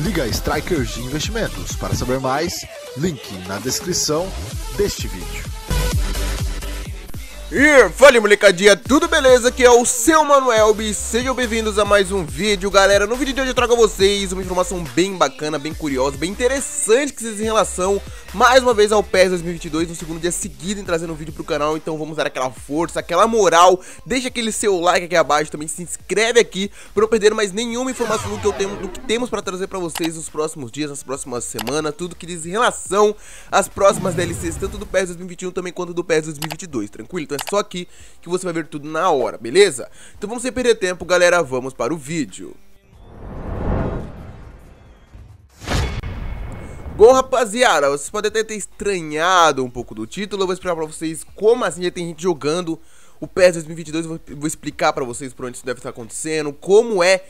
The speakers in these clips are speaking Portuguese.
Liga Strikers de Investimentos. Para saber mais, link na descrição deste vídeo. E fala molecadinha, tudo beleza? Aqui é o seu Manuel e sejam bem-vindos a mais um vídeo, galera. No vídeo de hoje eu trago a vocês uma informação bem bacana, bem curiosa, bem interessante que vocês em relação mais uma vez ao PES 2022, no segundo dia seguido em trazendo um vídeo pro canal. Então vamos dar aquela força, aquela moral. Deixa aquele seu like aqui abaixo, também se inscreve aqui para não perder mais nenhuma informação do que, eu tenho, do que temos para trazer para vocês nos próximos dias, nas próximas semanas, tudo que diz em relação às próximas DLCs, tanto do PES 2021 também quanto do PES 2022, tranquilo? Então é só aqui que você vai ver tudo na hora, beleza? Então vamos sem perder tempo, galera, vamos para o vídeo. Bom, rapaziada, vocês podem até ter estranhado um pouco do título, eu vou explicar pra vocês como assim já tem gente jogando o PES 2022, eu vou explicar pra vocês por onde isso deve estar acontecendo, como é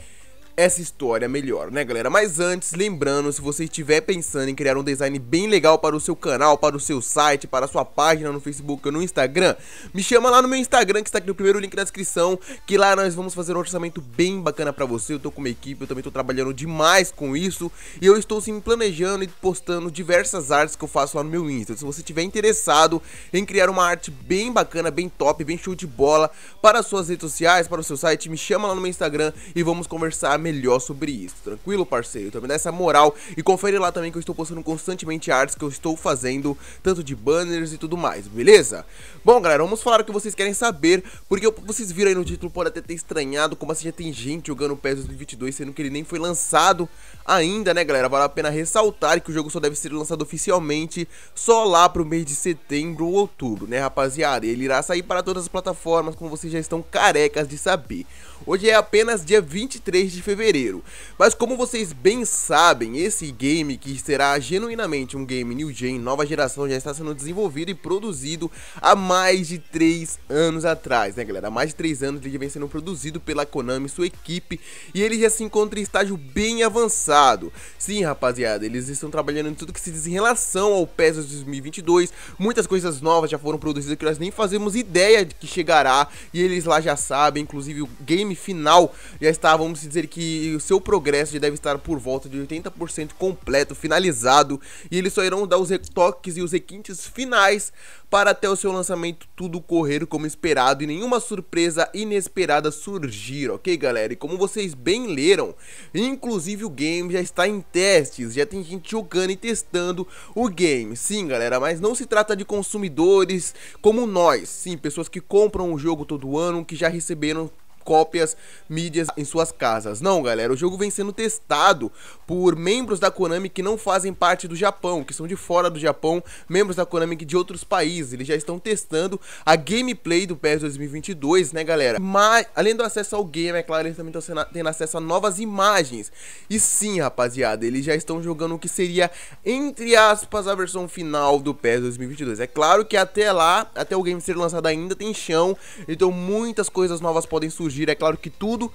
essa história melhor, né galera? Mas antes, lembrando, se você estiver pensando em criar um design bem legal para o seu canal, para o seu site, para a sua página no Facebook ou no Instagram, me chama lá no meu Instagram que está aqui no primeiro link na descrição, que lá nós vamos fazer um orçamento bem bacana para você. Eu tô com uma equipe, eu também tô trabalhando demais com isso e eu estou sim planejando e postando diversas artes que eu faço lá no meu Insta. Se você estiver interessado em criar uma arte bem bacana, bem top, bem show de bola para as suas redes sociais, para o seu site, me chama lá no meu Instagram e vamos conversar melhor melhor sobre isso, tranquilo, parceiro? Então dá essa moral e confere lá também que eu estou postando constantemente artes que eu estou fazendo, tanto de banners e tudo mais, beleza? Bom, galera, vamos falar o que vocês querem saber, porque vocês viram aí no título, pode até ter estranhado como assim já tem gente jogando o PES 2022, sendo que ele nem foi lançado ainda, né, galera? Vale a pena ressaltar que o jogo só deve ser lançado oficialmente só lá pro mês de setembro ou outubro, né, rapaziada? Ele irá sair para todas as plataformas, como vocês já estão carecas de saber. Hoje é apenas dia 23 de fevereiro. Mas como vocês bem sabem, esse game que será genuinamente um game new gen, nova geração, já está sendo desenvolvido e produzido há mais de 3 anos atrás, né galera? Há mais de 3 anos ele vem sendo produzido pela Konami e sua equipe e ele já se encontra em estágio bem avançado. Sim, rapaziada, eles estão trabalhando em tudo que se diz em relação ao PES 2022. Muitas coisas novas já foram produzidas que nós nem fazemos ideia de que chegará e eles lá já sabem, inclusive o game semifinal, já está, vamos dizer que o seu progresso já deve estar por volta de 80% completo, finalizado, e eles só irão dar os retoques e os requintes finais para até o seu lançamento tudo correr como esperado e nenhuma surpresa inesperada surgir, ok galera? E como vocês bem leram, inclusive o game já está em testes, já tem gente jogando e testando o game. Sim galera, mas não se trata de consumidores como nós, sim, pessoas que compram o jogo todo ano, que já receberam cópias mídias em suas casas. Não, galera, o jogo vem sendo testado por membros da Konami que não fazem parte do Japão, que são de fora do Japão, membros da Konami de outros países. Eles já estão testando a gameplay do PES 2022, né, galera? Mas, além do acesso ao game, é claro, eles também estão tendo acesso a novas imagens. E sim, rapaziada, eles já estão jogando o que seria, entre aspas, a versão final do PES 2022. É claro que até lá, até o game ser lançado ainda tem chão, então muitas coisas novas podem surgir surgir, é claro é que tudo,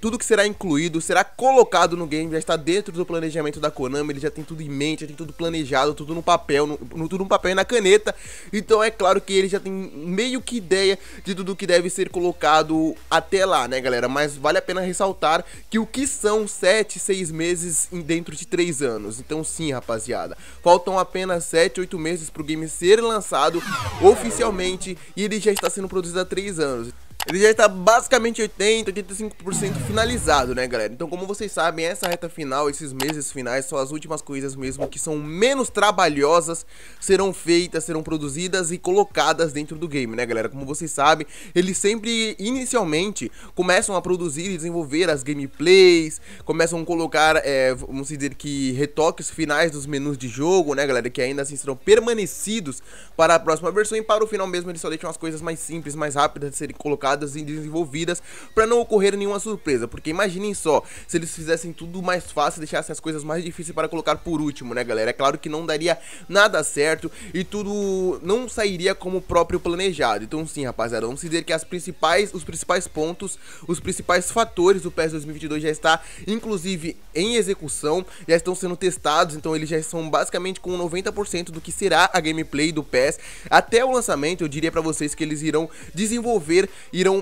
tudo, que será incluído, será colocado no game, já está dentro do planejamento da Konami, ele já tem tudo em mente, já tem tudo planejado, tudo no papel, no, no tudo no papel e na caneta. Então é claro que ele já tem meio que ideia de tudo que deve ser colocado até lá, né, galera? Mas vale a pena ressaltar que o que são 7, 6 meses dentro de 3 anos. Então sim, rapaziada, faltam apenas 7, 8 meses para o game ser lançado oficialmente e ele já está sendo produzido há 3 anos. Ele já está basicamente 80, 85% finalizado, né, galera? Então, como vocês sabem, essa reta final, esses meses finais, são as últimas coisas mesmo que são menos trabalhosas, serão feitas, serão produzidas e colocadas dentro do game, né, galera? Como vocês sabem, eles sempre, inicialmente, começam a produzir e desenvolver as gameplays, começam a colocar, é, vamos dizer que, retoques finais dos menus de jogo, né, galera? Que ainda assim serão permanecidos para a próxima versão e para o final mesmo eles só deixam as coisas mais simples, mais rápidas de serem colocadas pensadas e desenvolvidas para não ocorrer nenhuma surpresa, porque imaginem só, se eles fizessem tudo mais fácil, deixassem as coisas mais difíceis para colocar por último, né, galera? É claro que não daria nada certo e tudo não sairia como o próprio planejado. Então, sim, rapaziada, vamos dizer que as principais, os principais pontos, os principais fatores do PES 2022 já está inclusive em execução, já estão sendo testados, então eles já são basicamente com 90% do que será a gameplay do PES até o lançamento. Eu diria para vocês que eles irão desenvolver, irão viram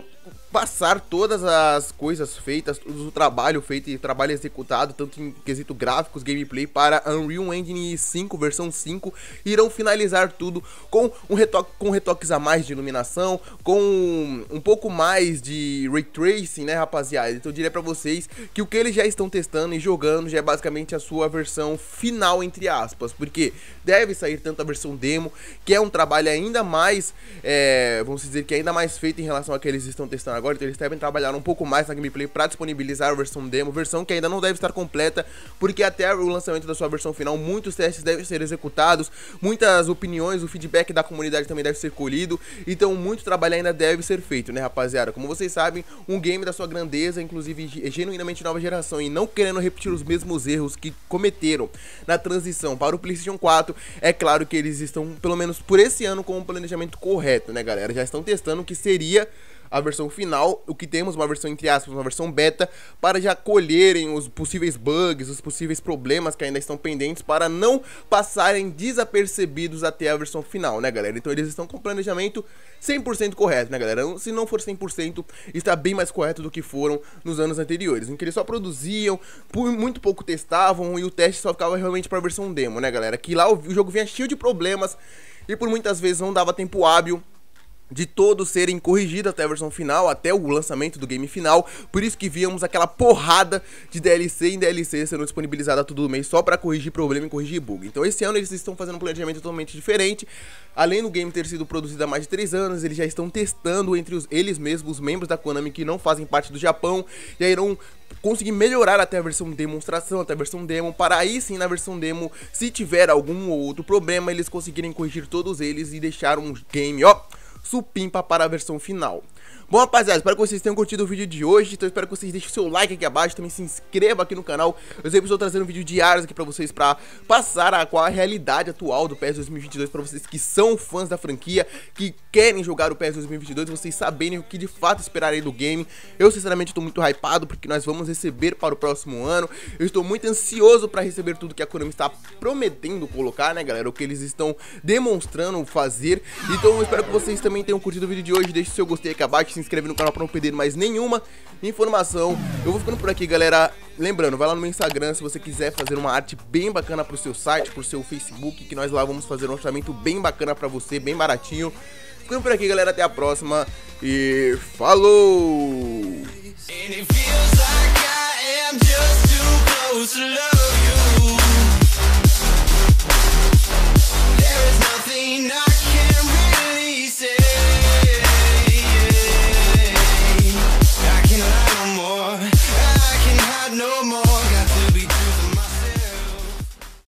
passar todas as coisas feitas, todo o trabalho feito e trabalho executado, tanto em quesito gráficos, gameplay, para Unreal Engine 5, versão 5, irão finalizar tudo com, um retoque, com retoques a mais de iluminação, com um, pouco mais de ray tracing, né, rapaziada? Então eu diria para vocês que o que eles já estão testando e jogando já é basicamente a sua versão final, entre aspas, porque deve sair tanto a versão demo, que é um trabalho ainda mais, é, vamos dizer, que ainda mais feito em relação a que eles estão testando agora agora, então eles devem trabalhar um pouco mais na gameplay para disponibilizar a versão demo, versão que ainda não deve estar completa, porque até o lançamento da sua versão final, muitos testes devem ser executados, muitas opiniões, o feedback da comunidade também deve ser colhido, então muito trabalho ainda deve ser feito, né, rapaziada? Como vocês sabem, um game da sua grandeza, inclusive genuinamente nova geração e não querendo repetir os mesmos erros que cometeram na transição para o PlayStation 4, é claro que eles estão, pelo menos por esse ano, com o um planejamento correto, né, galera? Já estão testando o que seria a versão final, o que temos, uma versão entre aspas, uma versão beta, para já colherem os possíveis bugs, os possíveis problemas que ainda estão pendentes, para não passarem desapercebidos até a versão final, né, galera? Então eles estão com planejamento 100% correto, né, galera? Se não for 100%, está bem mais correto do que foram nos anos anteriores, em que eles só produziam, por muito pouco testavam e o teste só ficava realmente para a versão demo, né, galera? Que lá o jogo vinha cheio de problemas e por muitas vezes não dava tempo hábil de todos serem corrigidos até a versão final, até o lançamento do game final. Por isso que víamos aquela porrada de DLC em DLC sendo disponibilizada todo mês só para corrigir problema e corrigir bug. Então esse ano eles estão fazendo um planejamento totalmente diferente. Além do game ter sido produzido há mais de 3 anos, eles já estão testando entre os, eles mesmos, os membros da Konami que não fazem parte do Japão, e aí irão conseguir melhorar até a versão demonstração, até a versão demo, para aí sim na versão demo, se tiver algum ou outro problema, eles conseguirem corrigir todos eles e deixar um game, ó, supimpa para a versão final. Bom, rapaziada, espero que vocês tenham curtido o vídeo de hoje. Então, espero que vocês deixem o seu like aqui abaixo. Também se inscreva aqui no canal. Eu sempre estou trazendo vídeos diários aqui pra vocês pra passar a, qual a realidade atual do PES 2022 pra vocês que são fãs da franquia, que querem jogar o PES 2022, vocês saberem o que de fato esperar aí do game. Eu, sinceramente, estou muito hypado porque nós vamos receber para o próximo ano. Eu estou muito ansioso pra receber tudo que a Konami está prometendo colocar, né, galera? O que eles estão demonstrando fazer. Então, eu espero que vocês também tenham curtido o vídeo de hoje. Deixe seu gostei aqui abaixo se inscrever no canal pra não perder mais nenhuma informação. Eu vou ficando por aqui, galera. Lembrando, vai lá no meu Instagram se você quiser fazer uma arte bem bacana pro seu site, pro seu Facebook, que nós lá vamos fazer um orçamento bem bacana pra você, bem baratinho. Ficando por aqui, galera. Até a próxima e falou!